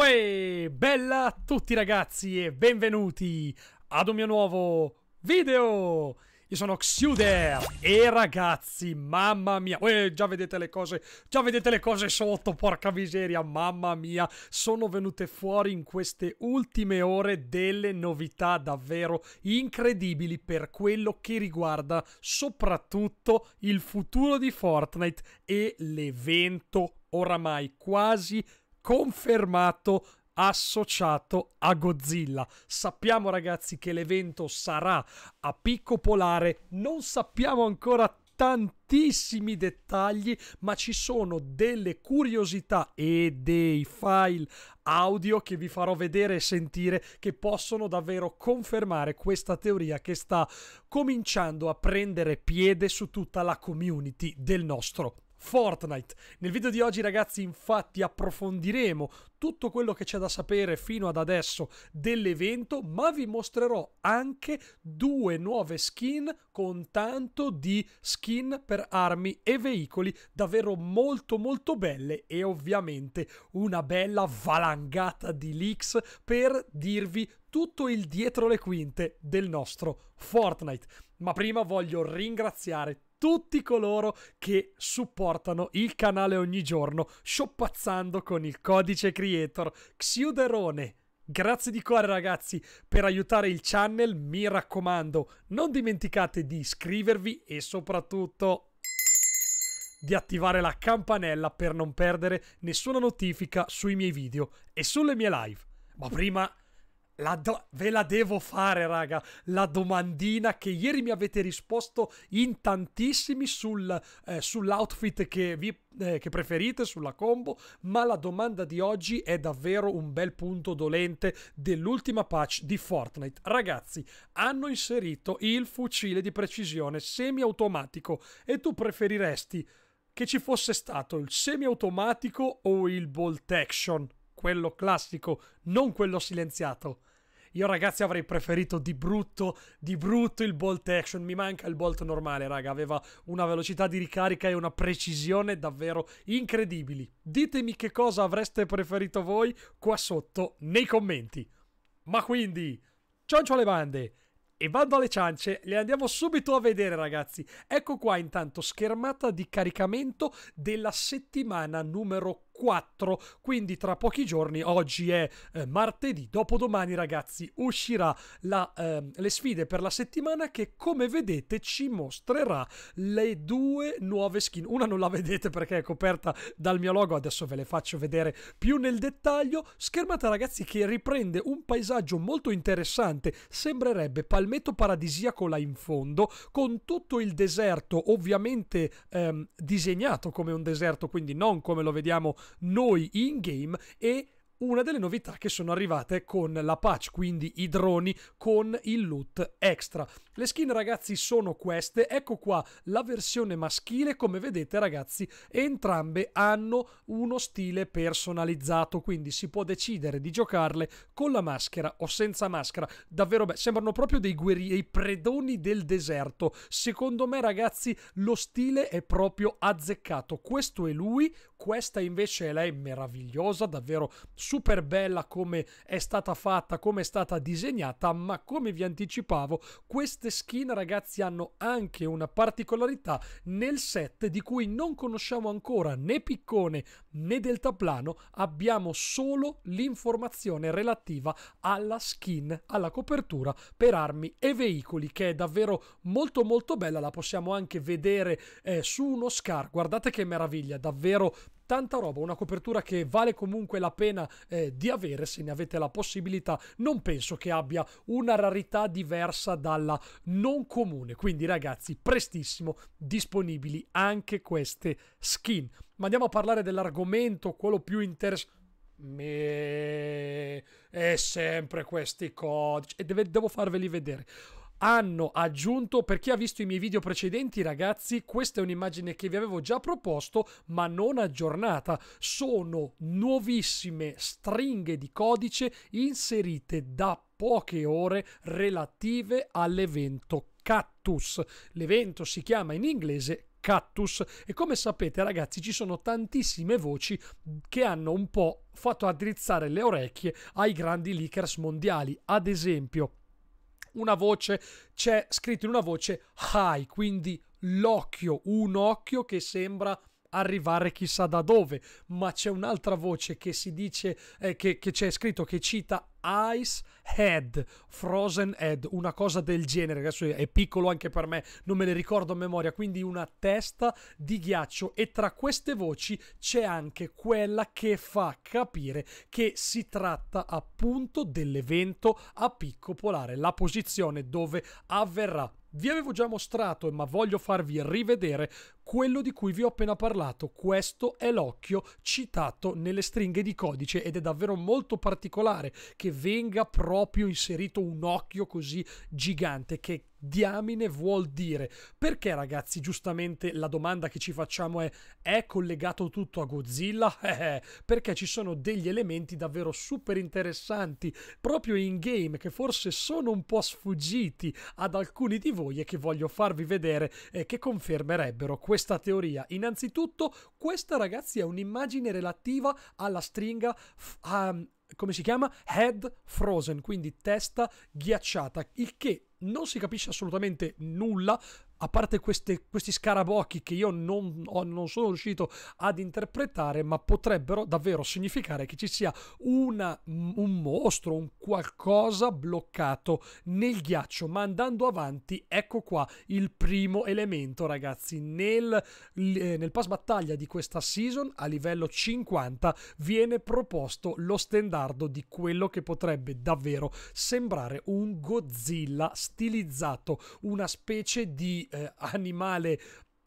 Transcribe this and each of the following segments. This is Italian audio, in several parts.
Uè, bella a tutti ragazzi e benvenuti ad un mio nuovo video! Io sono Xuder e ragazzi, mamma mia, uè, già vedete le cose, già vedete le cose sotto, porca miseria, mamma mia, sono venute fuori in queste ultime ore delle novità davvero incredibili per quello che riguarda soprattutto il futuro di Fortnite e l'evento oramai quasi confermato associato a Godzilla. Sappiamo ragazzi che l'evento sarà a picco polare, non sappiamo ancora tantissimi dettagli, ma ci sono delle curiosità e dei file audio che vi farò vedere e sentire che possono davvero confermare questa teoria che sta cominciando a prendere piede su tutta la community del nostro Fortnite. Nel video di oggi ragazzi infatti approfondiremo tutto quello che c'è da sapere fino ad adesso dell'evento, ma vi mostrerò anche due nuove skin con tanto di skin per armi e veicoli davvero molto molto belle e ovviamente una bella valangata di leaks per dirvi tutto il dietro le quinte del nostro Fortnite. Ma prima voglio ringraziare tutti coloro che supportano il canale ogni giorno shoppazzando con il codice creator Xiuderone. Grazie di cuore ragazzi per aiutare il channel, mi raccomando, non dimenticate di iscrivervi e soprattutto di attivare la campanella per non perdere nessuna notifica sui miei video e sulle mie live. Ma prima la ve la devo fare, raga. La domandina che ieri mi avete risposto in tantissimi sul, eh, sull'outfit che, vi, eh, che preferite, sulla combo. Ma la domanda di oggi è davvero un bel punto dolente dell'ultima patch di Fortnite. Ragazzi, hanno inserito il fucile di precisione semiautomatico e tu preferiresti che ci fosse stato il semiautomatico o il bolt action? quello classico, non quello silenziato. Io ragazzi avrei preferito di brutto, di brutto il bolt action. Mi manca il bolt normale, raga. Aveva una velocità di ricarica e una precisione davvero incredibili. Ditemi che cosa avreste preferito voi qua sotto nei commenti. Ma quindi, cioncio alle bande! E vado alle ciance, le andiamo subito a vedere ragazzi. Ecco qua intanto schermata di caricamento della settimana numero 4. 4, quindi tra pochi giorni, oggi è eh, martedì, dopodomani ragazzi uscirà la, eh, le sfide per la settimana che come vedete ci mostrerà le due nuove skin, una non la vedete perché è coperta dal mio logo, adesso ve le faccio vedere più nel dettaglio, schermata ragazzi che riprende un paesaggio molto interessante, sembrerebbe palmetto paradisiaco là in fondo, con tutto il deserto ovviamente ehm, disegnato come un deserto, quindi non come lo vediamo noi in game e una delle novità che sono arrivate con la patch, quindi i droni con il loot extra. Le skin ragazzi sono queste, ecco qua la versione maschile, come vedete ragazzi entrambe hanno uno stile personalizzato, quindi si può decidere di giocarle con la maschera o senza maschera, davvero beh, sembrano proprio dei guerrieri, predoni del deserto, secondo me ragazzi lo stile è proprio azzeccato, questo è lui, questa invece è lei meravigliosa, davvero super bella come è stata fatta, come è stata disegnata, ma come vi anticipavo, queste skin ragazzi hanno anche una particolarità nel set di cui non conosciamo ancora né piccone né deltaplano, abbiamo solo l'informazione relativa alla skin, alla copertura per armi e veicoli che è davvero molto molto bella, la possiamo anche vedere eh, su uno scar, guardate che meraviglia, davvero tanta roba, una copertura che vale comunque la pena eh, di avere se ne avete la possibilità, non penso che abbia una rarità diversa dalla non comune, quindi ragazzi prestissimo disponibili anche queste skin. Ma andiamo a parlare dell'argomento, quello più interessante. Me... E sempre questi codici. E deve, devo farveli vedere hanno aggiunto, per chi ha visto i miei video precedenti ragazzi, questa è un'immagine che vi avevo già proposto ma non aggiornata, sono nuovissime stringhe di codice inserite da poche ore relative all'evento Cactus. L'evento si chiama in inglese Cactus e come sapete ragazzi ci sono tantissime voci che hanno un po' fatto addrizzare le orecchie ai grandi leakers mondiali. Ad esempio una voce, c'è scritto in una voce high, quindi l'occhio, un occhio che sembra arrivare chissà da dove, ma c'è un'altra voce che si dice, eh, che, che c'è scritto, che cita Ice Head, Frozen Head, una cosa del genere, adesso è piccolo anche per me, non me le ricordo a memoria, quindi una testa di ghiaccio e tra queste voci c'è anche quella che fa capire che si tratta appunto dell'evento a picco polare, la posizione dove avverrà vi avevo già mostrato, ma voglio farvi rivedere quello di cui vi ho appena parlato. Questo è l'occhio citato nelle stringhe di codice ed è davvero molto particolare che venga proprio inserito un occhio così gigante che diamine vuol dire? Perché ragazzi, giustamente la domanda che ci facciamo è è collegato tutto a Godzilla? Eh, eh, perché ci sono degli elementi davvero super interessanti proprio in game che forse sono un po' sfuggiti ad alcuni di voi e che voglio farvi vedere eh, che confermerebbero questa teoria. Innanzitutto, questa ragazzi è un'immagine relativa alla stringa um, come si chiama? Head frozen, quindi testa ghiacciata, il che non si capisce assolutamente nulla a parte queste, questi scarabocchi che io non, non, sono riuscito ad interpretare, ma potrebbero davvero significare che ci sia una, un mostro, un qualcosa bloccato nel ghiaccio. Ma andando avanti, ecco qua il primo elemento, ragazzi. Nel, eh, nel pass battaglia di questa season, a livello 50, viene proposto lo stendardo di quello che potrebbe davvero sembrare un Godzilla stilizzato, una specie di eh, animale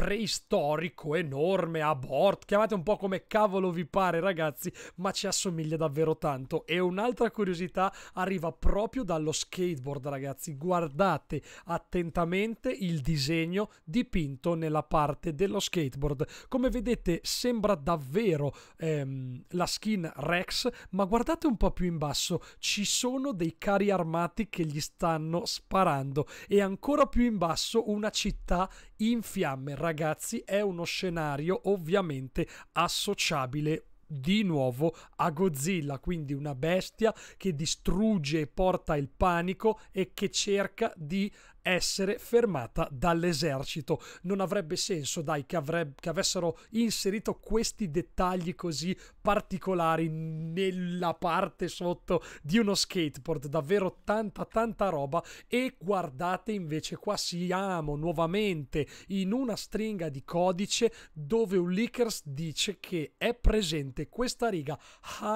preistorico, enorme, a abort, chiamate un po' come cavolo vi pare ragazzi, ma ci assomiglia davvero tanto. E un'altra curiosità arriva proprio dallo skateboard ragazzi, guardate attentamente il disegno dipinto nella parte dello skateboard. Come vedete sembra davvero ehm, la skin Rex, ma guardate un po' più in basso, ci sono dei carri armati che gli stanno sparando e ancora più in basso una città in fiamme. Ragazzi ragazzi è uno scenario ovviamente associabile di nuovo a Godzilla, quindi una bestia che distrugge e porta il panico e che cerca di essere fermata dall'esercito. Non avrebbe senso, dai, che, avrebbe, che avessero inserito questi dettagli così particolari nella parte sotto di uno skateboard. Davvero tanta, tanta roba. E guardate invece, qua siamo nuovamente in una stringa di codice dove un leakers dice che è presente questa riga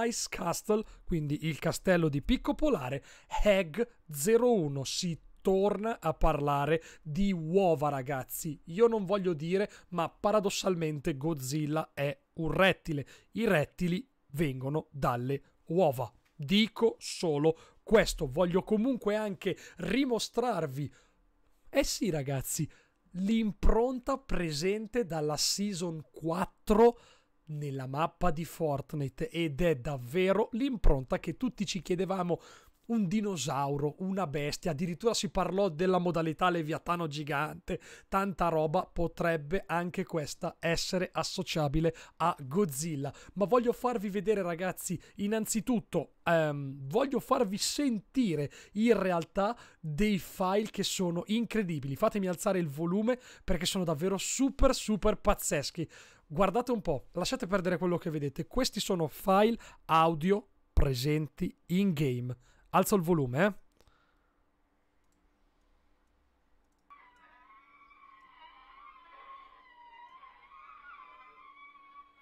Ice Castle, quindi il castello di Picco Polare, Hag 01, si torna a parlare di uova, ragazzi. Io non voglio dire, ma paradossalmente Godzilla è un rettile. I rettili vengono dalle uova. Dico solo questo. Voglio comunque anche rimostrarvi. Eh sì, ragazzi, l'impronta presente dalla Season 4 nella mappa di Fortnite ed è davvero l'impronta che tutti ci chiedevamo un dinosauro, una bestia, addirittura si parlò della modalità leviatano gigante, tanta roba potrebbe anche questa essere associabile a Godzilla. Ma voglio farvi vedere ragazzi, innanzitutto um, voglio farvi sentire in realtà dei file che sono incredibili. Fatemi alzare il volume perché sono davvero super super pazzeschi. Guardate un po', lasciate perdere quello che vedete. Questi sono file audio presenti in game. Alzo il volume,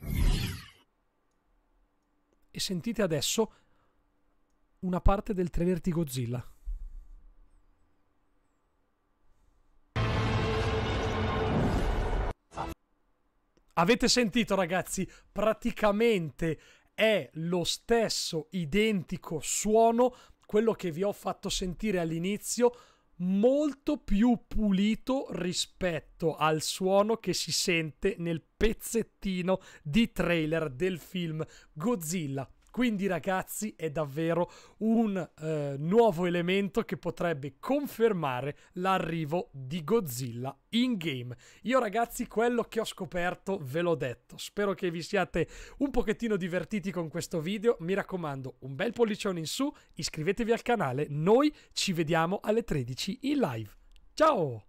eh. E sentite adesso una parte del trailer di Godzilla. Avete sentito ragazzi? Praticamente è lo stesso identico suono quello che vi ho fatto sentire all'inizio molto più pulito rispetto al suono che si sente nel pezzettino di trailer del film Godzilla quindi ragazzi è davvero un eh, nuovo elemento che potrebbe confermare l'arrivo di Godzilla in game. Io ragazzi quello che ho scoperto ve l'ho detto. Spero che vi siate un pochettino divertiti con questo video. Mi raccomando un bel pollicione in su, iscrivetevi al canale. Noi ci vediamo alle 13 in live. Ciao!